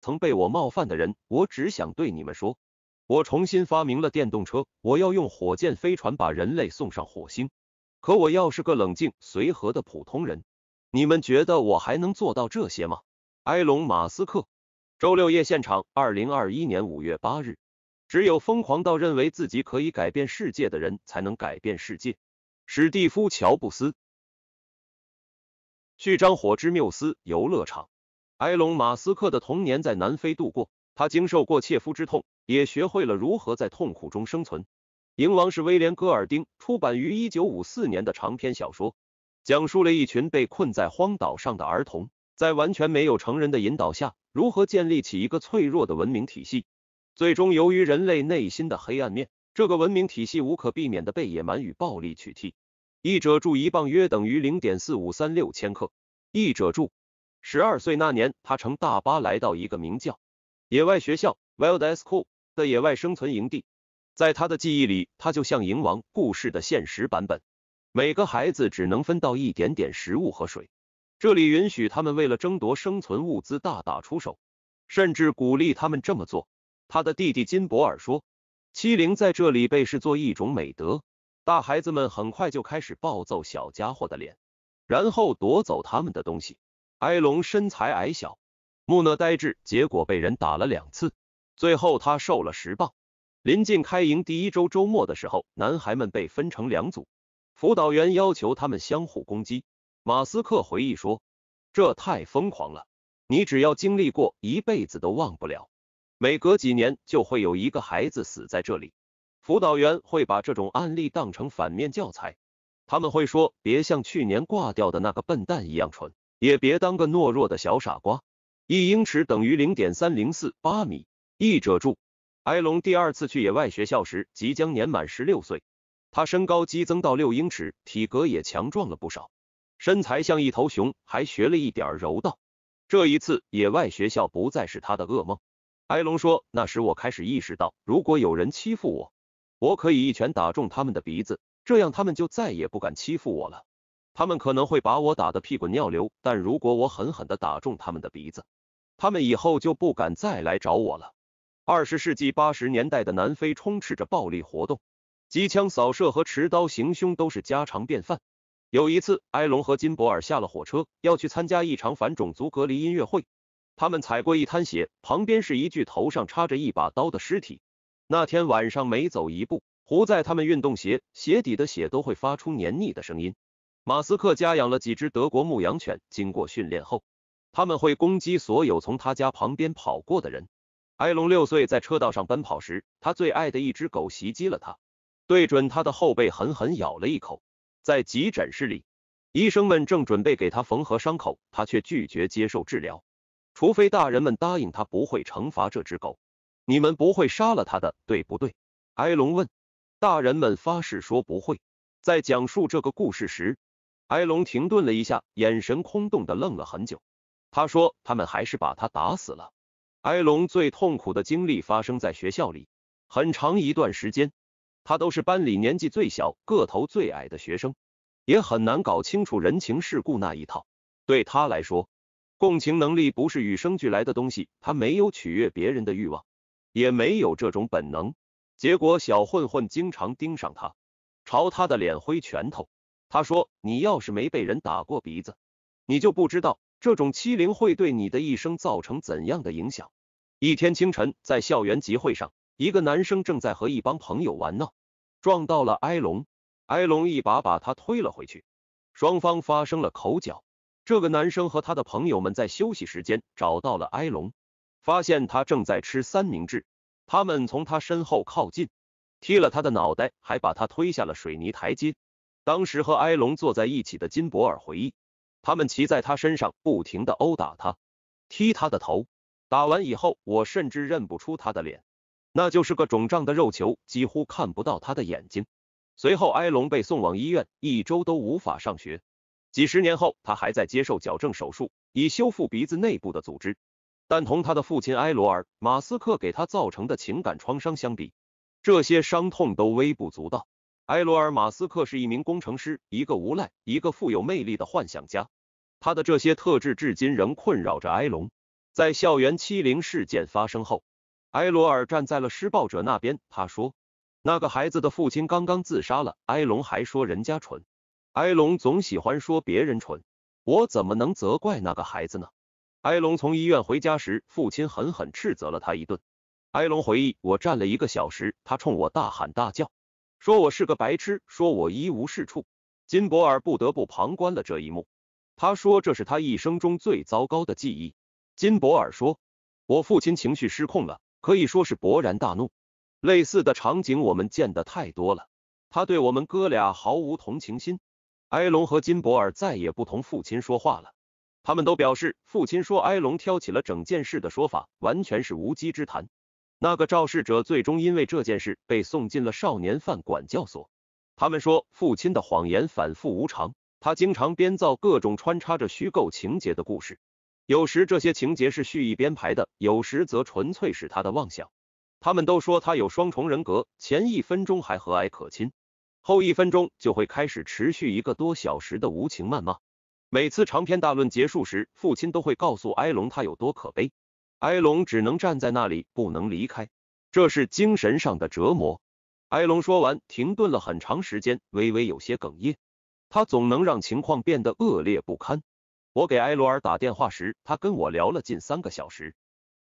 曾被我冒犯的人，我只想对你们说：我重新发明了电动车，我要用火箭飞船把人类送上火星。可我要是个冷静随和的普通人，你们觉得我还能做到这些吗？埃隆·马斯克，周六夜现场，二零二一年五月八日。只有疯狂到认为自己可以改变世界的人，才能改变世界。史蒂夫·乔布斯。去章火之缪斯游乐场。埃隆·马斯克的童年在南非度过，他经受过切肤之痛，也学会了如何在痛苦中生存。《蝇王》是威廉·戈尔丁出版于1954年的长篇小说，讲述了一群被困在荒岛上的儿童，在完全没有成人的引导下，如何建立起一个脆弱的文明体系。最终，由于人类内心的黑暗面，这个文明体系无可避免地被野蛮与暴力取替。一者注一磅约等于零点四五三六千克。一者注。十二岁那年，他乘大巴来到一个名叫“野外学校 （Wilds c h o o l 的野外生存营地。在他的记忆里，他就像《蝇王》故事的现实版本。每个孩子只能分到一点点食物和水。这里允许他们为了争夺生存物资大打出手，甚至鼓励他们这么做。他的弟弟金博尔说：“欺凌在这里被视作一种美德。大孩子们很快就开始暴揍小家伙的脸，然后夺走他们的东西。”埃隆身材矮小，木讷呆滞，结果被人打了两次，最后他瘦了十磅。临近开营第一周周末的时候，男孩们被分成两组，辅导员要求他们相互攻击。马斯克回忆说：“这太疯狂了，你只要经历过，一辈子都忘不了。每隔几年就会有一个孩子死在这里，辅导员会把这种案例当成反面教材，他们会说：别像去年挂掉的那个笨蛋一样蠢。”也别当个懦弱的小傻瓜。一英尺等于零点三零四八米。译者注：埃隆第二次去野外学校时，即将年满十六岁，他身高激增到六英尺，体格也强壮了不少，身材像一头熊，还学了一点柔道。这一次，野外学校不再是他的噩梦。埃隆说：“那时我开始意识到，如果有人欺负我，我可以一拳打中他们的鼻子，这样他们就再也不敢欺负我了。”他们可能会把我打得屁滚尿流，但如果我狠狠地打中他们的鼻子，他们以后就不敢再来找我了。二十世纪八十年代的南非充斥着暴力活动，机枪扫射和持刀行凶都是家常便饭。有一次，埃隆和金博尔下了火车，要去参加一场反种族隔离音乐会。他们踩过一滩血，旁边是一具头上插着一把刀的尸体。那天晚上，每走一步，糊在他们运动鞋鞋底的血都会发出黏腻的声音。马斯克家养了几只德国牧羊犬，经过训练后，他们会攻击所有从他家旁边跑过的人。埃隆六岁，在车道上奔跑时，他最爱的一只狗袭击了他，对准他的后背狠狠咬了一口。在急诊室里，医生们正准备给他缝合伤口，他却拒绝接受治疗，除非大人们答应他不会惩罚这只狗。你们不会杀了他的，对不对？埃隆问。大人们发誓说不会。在讲述这个故事时，埃隆停顿了一下，眼神空洞的愣了很久。他说：“他们还是把他打死了。”埃隆最痛苦的经历发生在学校里。很长一段时间，他都是班里年纪最小、个头最矮的学生，也很难搞清楚人情世故那一套。对他来说，共情能力不是与生俱来的东西。他没有取悦别人的欲望，也没有这种本能。结果，小混混经常盯上他，朝他的脸挥拳头。他说：“你要是没被人打过鼻子，你就不知道这种欺凌会对你的一生造成怎样的影响。”一天清晨，在校园集会上，一个男生正在和一帮朋友玩闹，撞到了埃隆。埃隆一把把他推了回去，双方发生了口角。这个男生和他的朋友们在休息时间找到了埃隆，发现他正在吃三明治。他们从他身后靠近，踢了他的脑袋，还把他推下了水泥台阶。当时和埃隆坐在一起的金博尔回忆，他们骑在他身上，不停的殴打他，踢他的头。打完以后，我甚至认不出他的脸，那就是个肿胀的肉球，几乎看不到他的眼睛。随后，埃隆被送往医院，一周都无法上学。几十年后，他还在接受矫正手术，以修复鼻子内部的组织。但同他的父亲埃罗尔·马斯克给他造成的情感创伤相比，这些伤痛都微不足道。埃罗尔·马斯克是一名工程师，一个无赖，一个富有魅力的幻想家。他的这些特质至今仍困扰着埃隆。在校园欺凌事件发生后，埃罗尔站在了施暴者那边。他说：“那个孩子的父亲刚刚自杀了。”埃隆还说：“人家蠢。”埃隆总喜欢说别人蠢。我怎么能责怪那个孩子呢？埃隆从医院回家时，父亲狠狠斥责了他一顿。埃隆回忆：“我站了一个小时，他冲我大喊大叫。”说我是个白痴，说我一无是处。金博尔不得不旁观了这一幕。他说这是他一生中最糟糕的记忆。金博尔说，我父亲情绪失控了，可以说是勃然大怒。类似的场景我们见的太多了。他对我们哥俩毫无同情心。埃隆和金博尔再也不同父亲说话了。他们都表示，父亲说埃隆挑起了整件事的说法完全是无稽之谈。那个肇事者最终因为这件事被送进了少年犯管教所。他们说，父亲的谎言反复无常，他经常编造各种穿插着虚构情节的故事，有时这些情节是蓄意编排的，有时则纯粹是他的妄想。他们都说他有双重人格，前一分钟还和蔼可亲，后一分钟就会开始持续一个多小时的无情谩骂。每次长篇大论结束时，父亲都会告诉埃隆他有多可悲。埃隆只能站在那里，不能离开，这是精神上的折磨。埃隆说完，停顿了很长时间，微微有些哽咽。他总能让情况变得恶劣不堪。我给埃罗尔打电话时，他跟我聊了近三个小时。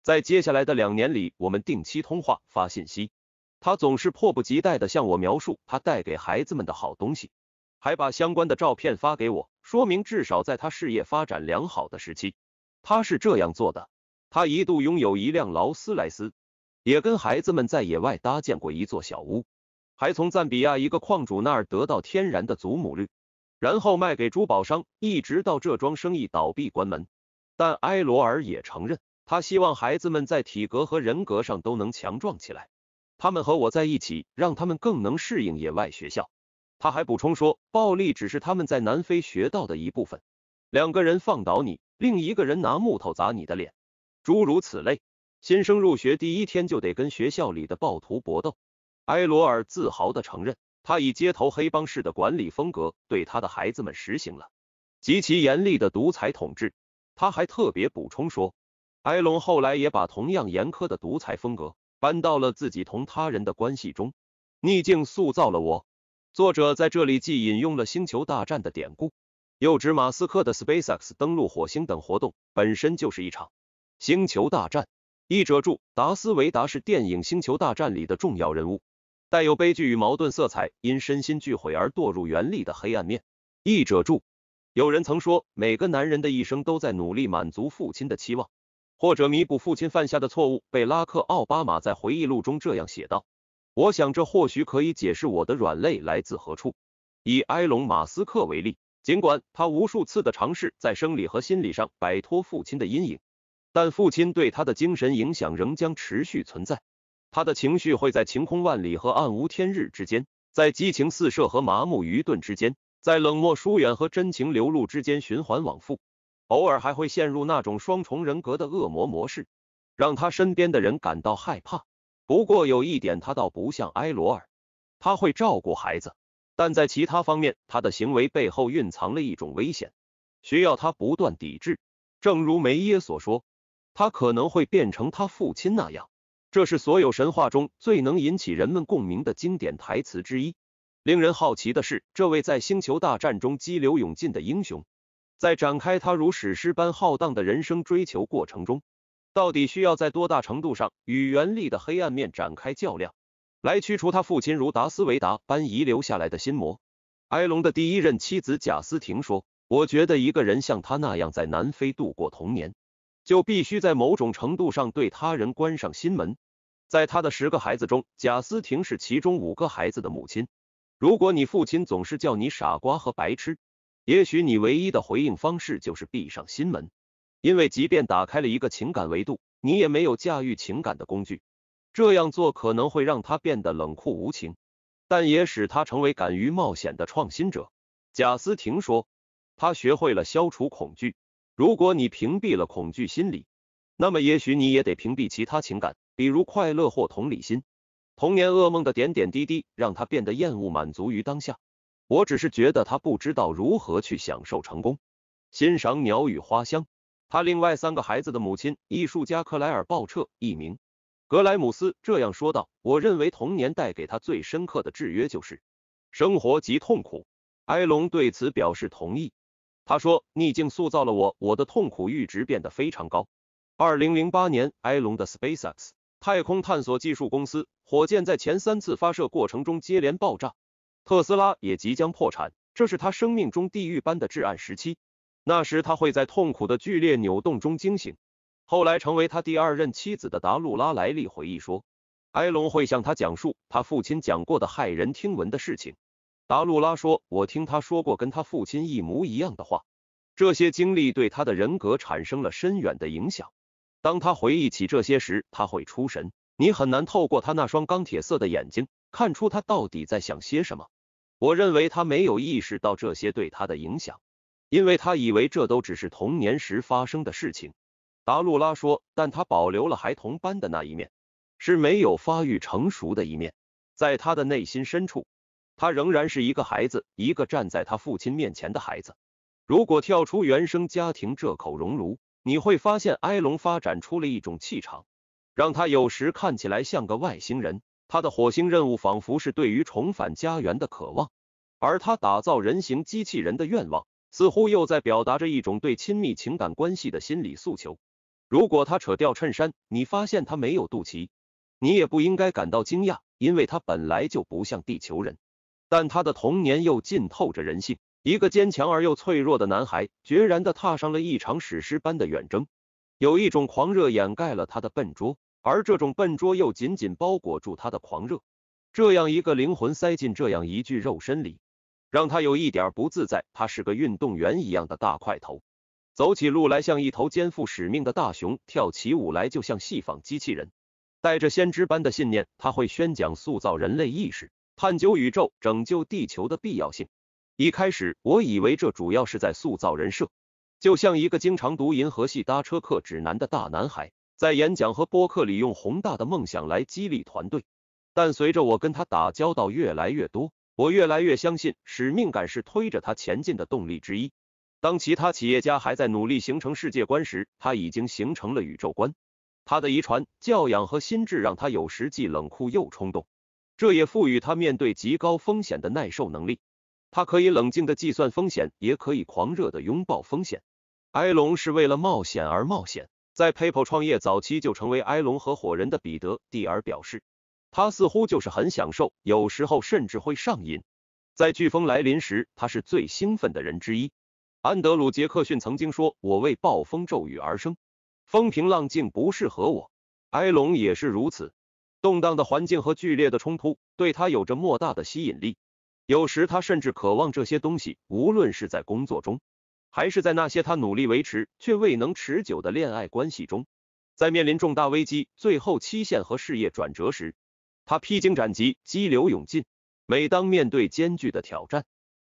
在接下来的两年里，我们定期通话、发信息。他总是迫不及待的向我描述他带给孩子们的好东西，还把相关的照片发给我，说明至少在他事业发展良好的时期，他是这样做的。他一度拥有一辆劳斯莱斯，也跟孩子们在野外搭建过一座小屋，还从赞比亚一个矿主那儿得到天然的祖母绿，然后卖给珠宝商，一直到这桩生意倒闭关门。但埃罗尔也承认，他希望孩子们在体格和人格上都能强壮起来。他们和我在一起，让他们更能适应野外学校。他还补充说，暴力只是他们在南非学到的一部分：两个人放倒你，另一个人拿木头砸你的脸。诸如此类，新生入学第一天就得跟学校里的暴徒搏斗。埃罗尔自豪的承认，他以街头黑帮式的管理风格对他的孩子们实行了极其严厉的独裁统治。他还特别补充说，埃隆后来也把同样严苛的独裁风格搬到了自己同他人的关系中。逆境塑造了我。作者在这里既引用了《星球大战》的典故，又指马斯克的 SpaceX 登陆火星等活动本身就是一场。星球大战。译者注：达斯维达是电影《星球大战》里的重要人物，带有悲剧与矛盾色彩，因身心俱毁而堕入原力的黑暗面。译者注：有人曾说，每个男人的一生都在努力满足父亲的期望，或者弥补父亲犯下的错误。贝拉克奥巴马在回忆录中这样写道：“我想这或许可以解释我的软肋来自何处。”以埃隆马斯克为例，尽管他无数次的尝试在生理和心理上摆脱父亲的阴影。但父亲对他的精神影响仍将持续存在，他的情绪会在晴空万里和暗无天日之间，在激情四射和麻木愚钝之间，在冷漠疏远和真情流露之间循环往复，偶尔还会陷入那种双重人格的恶魔模式，让他身边的人感到害怕。不过有一点，他倒不像埃罗尔，他会照顾孩子，但在其他方面，他的行为背后蕴藏了一种危险，需要他不断抵制。正如梅耶所说。他可能会变成他父亲那样，这是所有神话中最能引起人们共鸣的经典台词之一。令人好奇的是，这位在星球大战中激流勇进的英雄，在展开他如史诗般浩荡的人生追求过程中，到底需要在多大程度上与原力的黑暗面展开较量，来驱除他父亲如达斯维达般遗留下来的心魔？埃隆的第一任妻子贾斯汀说：“我觉得一个人像他那样在南非度过童年。”就必须在某种程度上对他人关上心门。在他的十个孩子中，贾斯汀是其中五个孩子的母亲。如果你父亲总是叫你傻瓜和白痴，也许你唯一的回应方式就是闭上心门，因为即便打开了一个情感维度，你也没有驾驭情感的工具。这样做可能会让他变得冷酷无情，但也使他成为敢于冒险的创新者。贾斯汀说，他学会了消除恐惧。如果你屏蔽了恐惧心理，那么也许你也得屏蔽其他情感，比如快乐或同理心。童年噩梦的点点滴滴，让他变得厌恶满足于当下。我只是觉得他不知道如何去享受成功，欣赏鸟语花香。他另外三个孩子的母亲，艺术家克莱尔·鲍彻（艺名格莱姆斯）这样说道：“我认为童年带给他最深刻的制约就是生活及痛苦。”埃隆对此表示同意。他说：“逆境塑造了我，我的痛苦阈值变得非常高。”二零零八年，埃隆的 SpaceX 太空探索技术公司火箭在前三次发射过程中接连爆炸，特斯拉也即将破产，这是他生命中地狱般的至暗时期。那时他会在痛苦的剧烈扭动中惊醒。后来成为他第二任妻子的达露拉·莱利回忆说，埃隆会向他讲述他父亲讲过的骇人听闻的事情。达露拉说：“我听他说过跟他父亲一模一样的话，这些经历对他的人格产生了深远的影响。当他回忆起这些时，他会出神。你很难透过他那双钢铁色的眼睛看出他到底在想些什么。我认为他没有意识到这些对他的影响，因为他以为这都只是童年时发生的事情。”达露拉说：“但他保留了孩童般的那一面，是没有发育成熟的一面，在他的内心深处。”他仍然是一个孩子，一个站在他父亲面前的孩子。如果跳出原生家庭这口熔炉，你会发现埃隆发展出了一种气场，让他有时看起来像个外星人。他的火星任务仿佛是对于重返家园的渴望，而他打造人形机器人的愿望，似乎又在表达着一种对亲密情感关系的心理诉求。如果他扯掉衬衫，你发现他没有肚脐，你也不应该感到惊讶，因为他本来就不像地球人。但他的童年又浸透着人性。一个坚强而又脆弱的男孩，决然的踏上了一场史诗般的远征。有一种狂热掩盖了他的笨拙，而这种笨拙又紧紧包裹住他的狂热。这样一个灵魂塞进这样一具肉身里，让他有一点不自在。他是个运动员一样的大块头，走起路来像一头肩负使命的大熊，跳起舞来就像戏仿机器人。带着先知般的信念，他会宣讲，塑造人类意识。探究宇宙拯救地球的必要性。一开始，我以为这主要是在塑造人设，就像一个经常读《银河系搭车客指南》的大男孩，在演讲和播客里用宏大的梦想来激励团队。但随着我跟他打交道越来越多，我越来越相信使命感是推着他前进的动力之一。当其他企业家还在努力形成世界观时，他已经形成了宇宙观。他的遗传、教养和心智让他有时既冷酷又冲动。这也赋予他面对极高风险的耐受能力。他可以冷静的计算风险，也可以狂热的拥抱风险。埃隆是为了冒险而冒险。在 PayPal 创业早期就成为埃隆合伙人的彼得·蒂尔表示，他似乎就是很享受，有时候甚至会上瘾。在飓风来临时，他是最兴奋的人之一。安德鲁·杰克逊曾经说：“我为暴风骤雨而生，风平浪静不适合我。”埃隆也是如此。动荡的环境和剧烈的冲突对他有着莫大的吸引力，有时他甚至渴望这些东西。无论是在工作中，还是在那些他努力维持却未能持久的恋爱关系中，在面临重大危机、最后期限和事业转折时，他披荆斩棘，激流勇进。每当面对艰巨的挑战，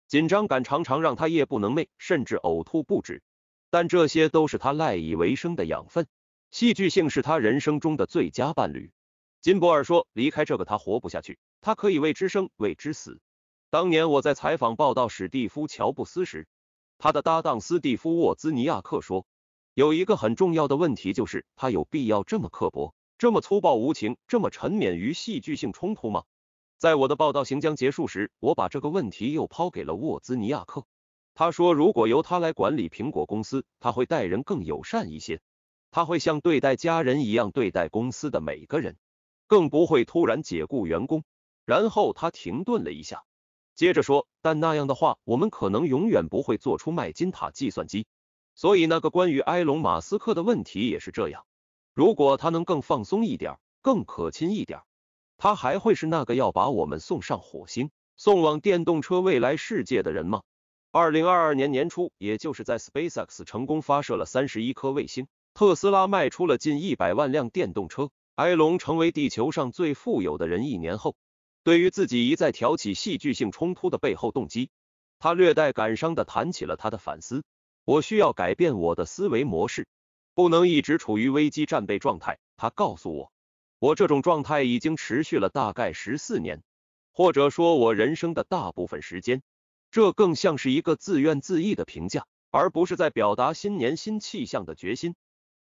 紧张感常常让他夜不能寐，甚至呕吐不止。但这些都是他赖以为生的养分。戏剧性是他人生中的最佳伴侣。金博尔说：“离开这个，他活不下去。他可以为之生，为之死。”当年我在采访报道史蒂夫·乔布斯时，他的搭档斯蒂夫·沃兹尼亚克说：“有一个很重要的问题，就是他有必要这么刻薄、这么粗暴无情、这么沉湎于戏剧性冲突吗？”在我的报道行将结束时，我把这个问题又抛给了沃兹尼亚克。他说：“如果由他来管理苹果公司，他会待人更友善一些，他会像对待家人一样对待公司的每个人。”更不会突然解雇员工。然后他停顿了一下，接着说：“但那样的话，我们可能永远不会做出麦金塔计算机。所以那个关于埃隆·马斯克的问题也是这样。如果他能更放松一点，更可亲一点，他还会是那个要把我们送上火星、送往电动车未来世界的人吗？”二零二二年年初，也就是在 SpaceX 成功发射了三十一颗卫星，特斯拉卖出了近一百万辆电动车。埃隆成为地球上最富有的人一年后，对于自己一再挑起戏剧性冲突的背后动机，他略带感伤地谈起了他的反思：“我需要改变我的思维模式，不能一直处于危机战备状态。”他告诉我：“我这种状态已经持续了大概十四年，或者说我人生的大部分时间。这更像是一个自怨自艾的评价，而不是在表达新年新气象的决心。”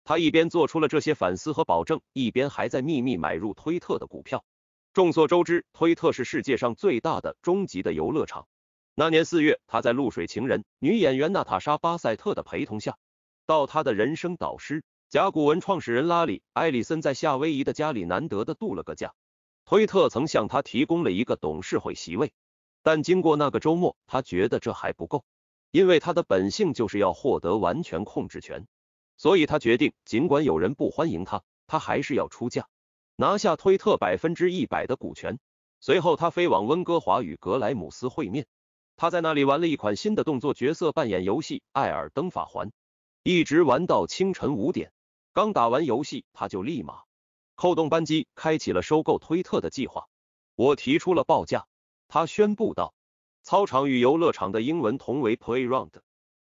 他一边做出了这些反思和保证，一边还在秘密买入推特的股票。众所周知，推特是世界上最大的终极的游乐场。那年四月，他在露水情人女演员娜塔莎·巴塞特的陪同下，到他的人生导师、甲骨文创始人拉里·埃里森在夏威夷的家里难得的度了个假。推特曾向他提供了一个董事会席位，但经过那个周末，他觉得这还不够，因为他的本性就是要获得完全控制权。所以他决定，尽管有人不欢迎他，他还是要出价拿下推特百分之一百的股权。随后，他飞往温哥华与格莱姆斯会面。他在那里玩了一款新的动作角色扮演游戏《艾尔登法环》，一直玩到清晨五点。刚打完游戏，他就立马扣动扳机，开启了收购推特的计划。我提出了报价，他宣布道：“操场与游乐场的英文同为 playground。”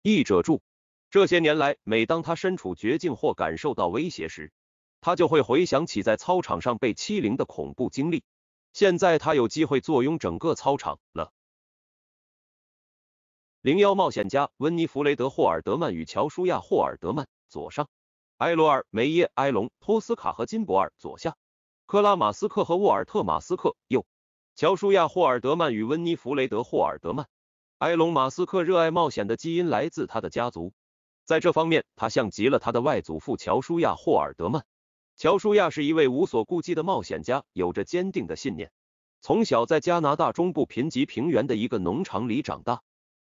译者注。这些年来，每当他身处绝境或感受到威胁时，他就会回想起在操场上被欺凌的恐怖经历。现在他有机会坐拥整个操场了。零幺冒险家温尼弗雷德霍尔德曼与乔舒亚霍尔德曼左上，埃罗尔梅耶埃隆托斯卡和金博尔左下，克拉马斯克和沃尔特马斯克右，乔舒亚霍尔德曼与温尼弗雷德霍尔德曼，埃隆马斯克热爱冒险的基因来自他的家族。在这方面，他像极了他的外祖父乔舒亚·霍尔德曼。乔舒亚是一位无所顾忌的冒险家，有着坚定的信念。从小在加拿大中部贫瘠平原的一个农场里长大，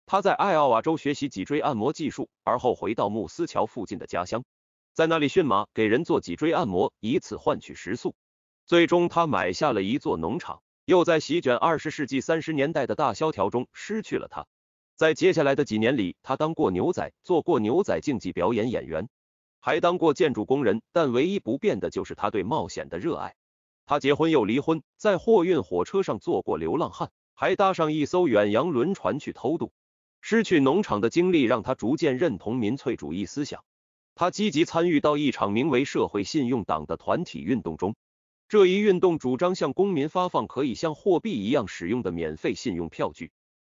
他在艾奥瓦州学习脊椎按摩技术，而后回到穆斯桥附近的家乡，在那里驯马，给人做脊椎按摩，以此换取食宿。最终，他买下了一座农场，又在席卷二十世纪三十年代的大萧条中失去了它。在接下来的几年里，他当过牛仔，做过牛仔竞技表演演员，还当过建筑工人。但唯一不变的就是他对冒险的热爱。他结婚又离婚，在货运火车上做过流浪汉，还搭上一艘远洋轮船去偷渡。失去农场的经历让他逐渐认同民粹主义思想。他积极参与到一场名为“社会信用党”的团体运动中。这一运动主张向公民发放可以像货币一样使用的免费信用票据。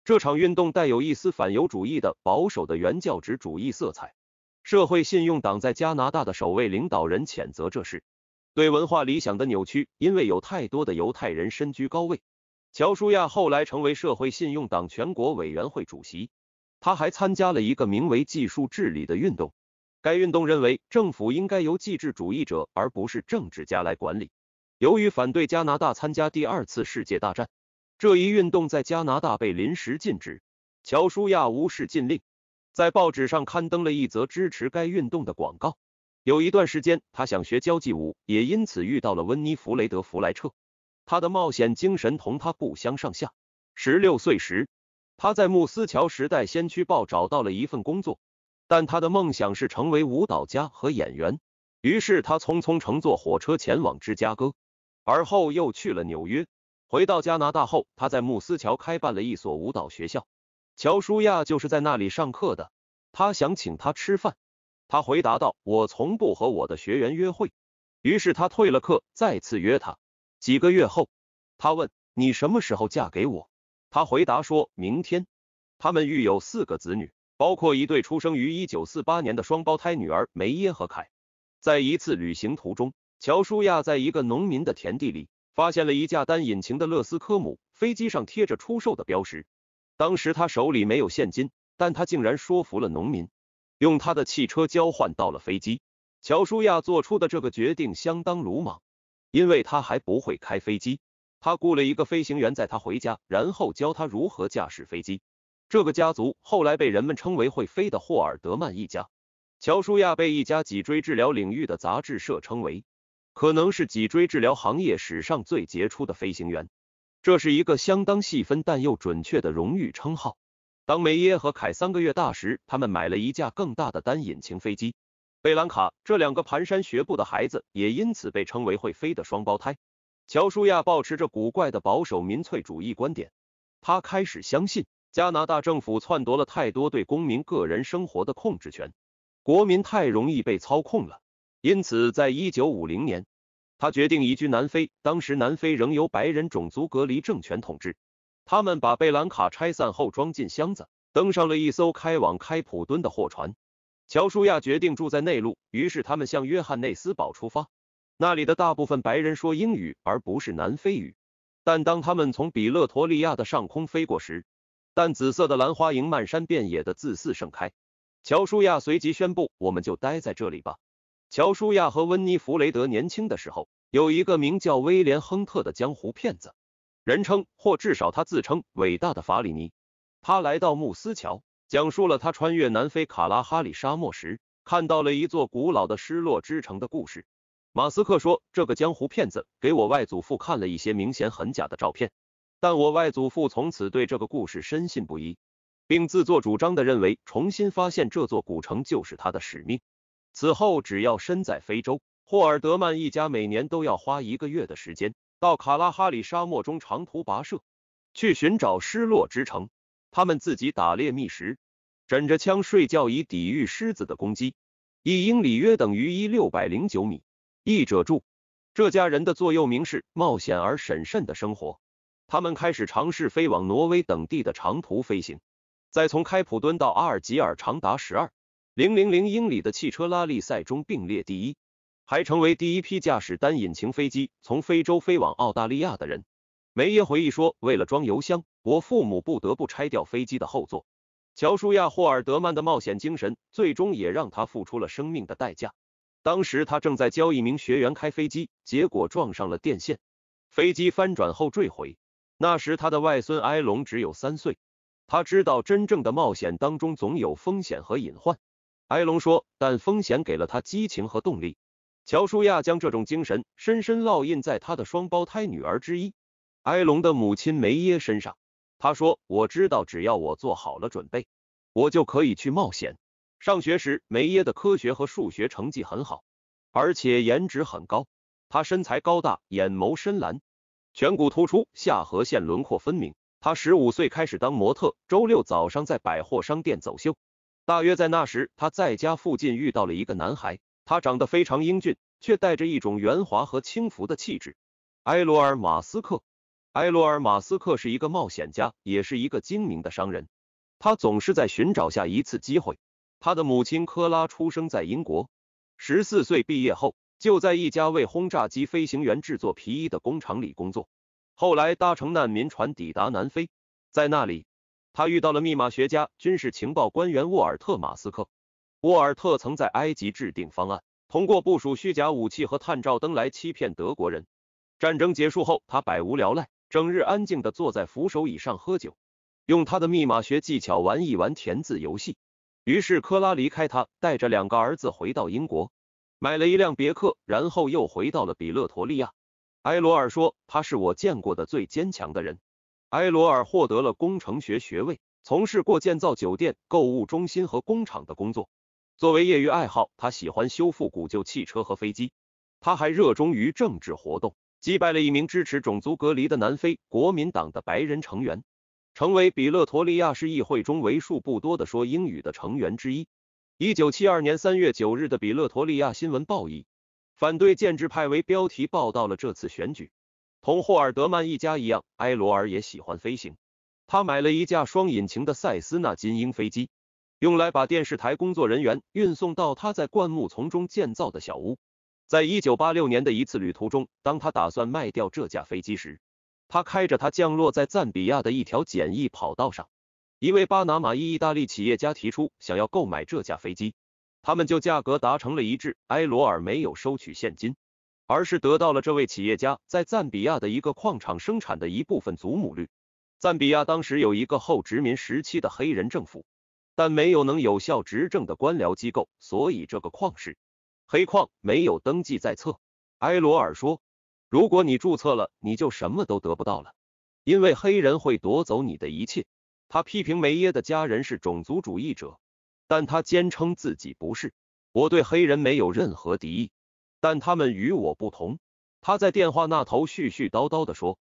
这场运动带有一丝反犹主义的保守的原教旨主义色彩。社会信用党在加拿大的首位领导人谴责这事，对文化理想的扭曲，因为有太多的犹太人身居高位。乔舒亚后来成为社会信用党全国委员会主席，他还参加了一个名为“技术治理”的运动。该运动认为政府应该由技制主义者而不是政治家来管理。由于反对加拿大参加第二次世界大战。这一运动在加拿大被临时禁止。乔舒亚无视禁令，在报纸上刊登了一则支持该运动的广告。有一段时间，他想学交际舞，也因此遇到了温妮弗雷德·弗莱彻。他的冒险精神同他不相上下。十六岁时，他在《穆斯乔时代先驱报》找到了一份工作，但他的梦想是成为舞蹈家和演员。于是他匆匆乘坐火车前往芝加哥，而后又去了纽约。回到加拿大后，他在穆斯桥开办了一所舞蹈学校，乔舒亚就是在那里上课的。他想请他吃饭，他回答道：“我从不和我的学员约会。”于是他退了课，再次约他。几个月后，他问：“你什么时候嫁给我？”他回答说：“明天。”他们育有四个子女，包括一对出生于一九四八年的双胞胎女儿梅耶和凯。在一次旅行途中，乔舒亚在一个农民的田地里。发现了一架单引擎的勒斯科姆飞机上贴着出售的标识。当时他手里没有现金，但他竟然说服了农民，用他的汽车交换到了飞机。乔舒亚做出的这个决定相当鲁莽，因为他还不会开飞机。他雇了一个飞行员载他回家，然后教他如何驾驶飞机。这个家族后来被人们称为“会飞的霍尔德曼一家”。乔舒亚被一家脊椎治疗领域的杂志社称为。可能是脊椎治疗行业史上最杰出的飞行员，这是一个相当细分但又准确的荣誉称号。当梅耶和凯三个月大时，他们买了一架更大的单引擎飞机。贝兰卡这两个蹒跚学步的孩子也因此被称为会飞的双胞胎。乔舒亚保持着古怪的保守民粹主义观点，他开始相信加拿大政府篡夺了太多对公民个人生活的控制权，国民太容易被操控了。因此，在一九五零年，他决定移居南非。当时，南非仍由白人种族隔离政权统治。他们把贝兰卡拆散后装进箱子，登上了一艘开往开普敦的货船。乔舒亚决定住在内陆，于是他们向约翰内斯堡出发。那里的大部分白人说英语而不是南非语。但当他们从比勒陀利亚的上空飞过时，淡紫色的兰花迎漫山遍野的恣肆盛开。乔舒亚随即宣布：“我们就待在这里吧。”乔舒亚和温妮弗雷德年轻的时候，有一个名叫威廉·亨特的江湖骗子，人称或至少他自称伟大的法里尼。他来到慕斯桥，讲述了他穿越南非卡拉哈里沙漠时看到了一座古老的失落之城的故事。马斯克说，这个江湖骗子给我外祖父看了一些明显很假的照片，但我外祖父从此对这个故事深信不疑，并自作主张地认为重新发现这座古城就是他的使命。此后，只要身在非洲，霍尔德曼一家每年都要花一个月的时间，到卡拉哈里沙漠中长途跋涉，去寻找失落之城。他们自己打猎觅食，枕着枪睡觉以抵御狮子的攻击。一英里约等于一六百零九米。译者注。这家人的座右铭是冒险而审慎的生活。他们开始尝试飞往挪威等地的长途飞行，再从开普敦到阿尔及尔，长达十二。零零零英里的汽车拉力赛中并列第一，还成为第一批驾驶单引擎飞机从非洲飞往澳大利亚的人。梅耶回忆说：“为了装油箱，我父母不得不拆掉飞机的后座。”乔舒亚·霍尔德曼的冒险精神最终也让他付出了生命的代价。当时他正在教一名学员开飞机，结果撞上了电线，飞机翻转后坠毁。那时他的外孙埃隆只有三岁，他知道真正的冒险当中总有风险和隐患。埃隆说：“但风险给了他激情和动力。”乔舒亚将这种精神深深烙印在他的双胞胎女儿之一，埃隆的母亲梅耶身上。他说：“我知道，只要我做好了准备，我就可以去冒险。”上学时，梅耶的科学和数学成绩很好，而且颜值很高。她身材高大，眼眸深蓝，颧骨突出，下颌线轮廓分明。他十五岁开始当模特，周六早上在百货商店走秀。大约在那时，他在家附近遇到了一个男孩。他长得非常英俊，却带着一种圆滑和轻浮的气质。埃罗尔·马斯克，埃罗尔·马斯克是一个冒险家，也是一个精明的商人。他总是在寻找下一次机会。他的母亲科拉出生在英国，十四岁毕业后就在一家为轰炸机飞行员制作皮衣的工厂里工作。后来搭乘难民船抵达南非，在那里。他遇到了密码学家、军事情报官员沃尔特·马斯克。沃尔特曾在埃及制定方案，通过部署虚假武器和探照灯来欺骗德国人。战争结束后，他百无聊赖，整日安静地坐在扶手椅上喝酒，用他的密码学技巧玩一玩填字游戏。于是科拉离开他，带着两个儿子回到英国，买了一辆别克，然后又回到了比勒陀利亚。埃罗尔说：“他是我见过的最坚强的人。”埃罗尔获得了工程学学位，从事过建造酒店、购物中心和工厂的工作。作为业余爱好，他喜欢修复古旧汽车和飞机。他还热衷于政治活动，击败了一名支持种族隔离的南非国民党的白人成员，成为比勒陀利亚市议会中为数不多的说英语的成员之一。一九七二年三月九日的《比勒陀利亚新闻报》以“反对建制派”为标题报道了这次选举。同霍尔德曼一家一样，埃罗尔也喜欢飞行。他买了一架双引擎的塞斯纳精英飞机，用来把电视台工作人员运送到他在灌木丛中建造的小屋。在一九八六年的一次旅途中，当他打算卖掉这架飞机时，他开着它降落在赞比亚的一条简易跑道上。一位巴拿马裔意大利企业家提出想要购买这架飞机，他们就价格达成了一致。埃罗尔没有收取现金。而是得到了这位企业家在赞比亚的一个矿场生产的一部分祖母绿。赞比亚当时有一个后殖民时期的黑人政府，但没有能有效执政的官僚机构，所以这个矿是黑矿没有登记在册。埃罗尔说：“如果你注册了，你就什么都得不到了，因为黑人会夺走你的一切。”他批评梅耶的家人是种族主义者，但他坚称自己不是。我对黑人没有任何敌意。但他们与我不同。他在电话那头絮絮叨叨的说：“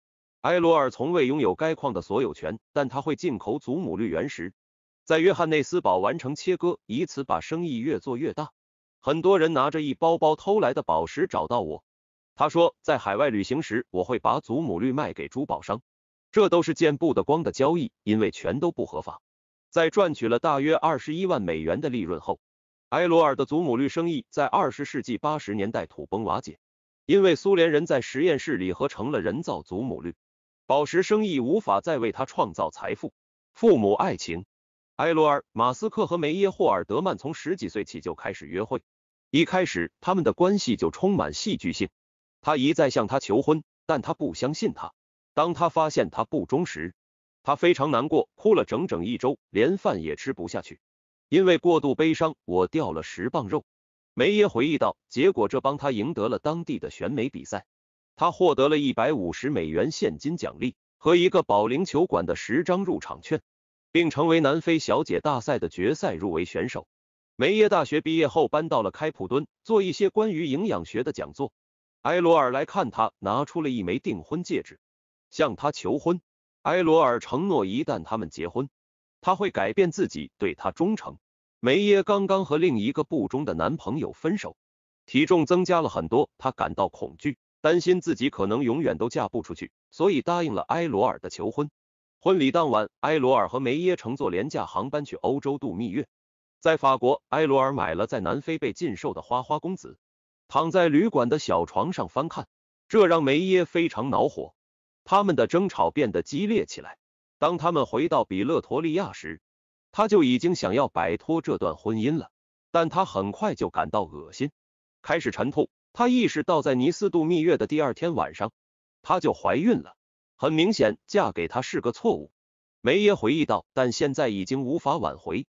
埃罗尔从未拥有该矿的所有权，但他会进口祖母绿原石，在约翰内斯堡完成切割，以此把生意越做越大。很多人拿着一包包偷来的宝石找到我。他说，在海外旅行时，我会把祖母绿卖给珠宝商，这都是见不得光的交易，因为全都不合法。在赚取了大约二十一万美元的利润后。”埃罗尔的祖母绿生意在二十世纪八十年代土崩瓦解，因为苏联人在实验室里合成了人造祖母绿，宝石生意无法再为他创造财富。父母爱情，埃罗尔、马斯克和梅耶霍尔德曼从十几岁起就开始约会，一开始他们的关系就充满戏剧性。他一再向她求婚，但她不相信他。当他发现他不忠时，他非常难过，哭了整整一周，连饭也吃不下去。因为过度悲伤，我掉了十磅肉。梅耶回忆道，结果这帮他赢得了当地的选美比赛，他获得了一百五十美元现金奖励和一个保龄球馆的十张入场券，并成为南非小姐大赛的决赛入围选手。梅耶大学毕业后搬到了开普敦，做一些关于营养学的讲座。埃罗尔来看他，拿出了一枚订婚戒指，向他求婚。埃罗尔承诺，一旦他们结婚。他会改变自己，对他忠诚。梅耶刚刚和另一个不忠的男朋友分手，体重增加了很多，她感到恐惧，担心自己可能永远都嫁不出去，所以答应了埃罗尔的求婚。婚礼当晚，埃罗尔和梅耶乘坐廉价航班去欧洲度蜜月。在法国，埃罗尔买了在南非被禁售的花花公子，躺在旅馆的小床上翻看，这让梅耶非常恼火，他们的争吵变得激烈起来。当他们回到比勒陀利亚时，他就已经想要摆脱这段婚姻了。但他很快就感到恶心，开始沉痛。他意识到，在尼斯度蜜月的第二天晚上，他就怀孕了。很明显，嫁给他是个错误。梅耶回忆道，但现在已经无法挽回。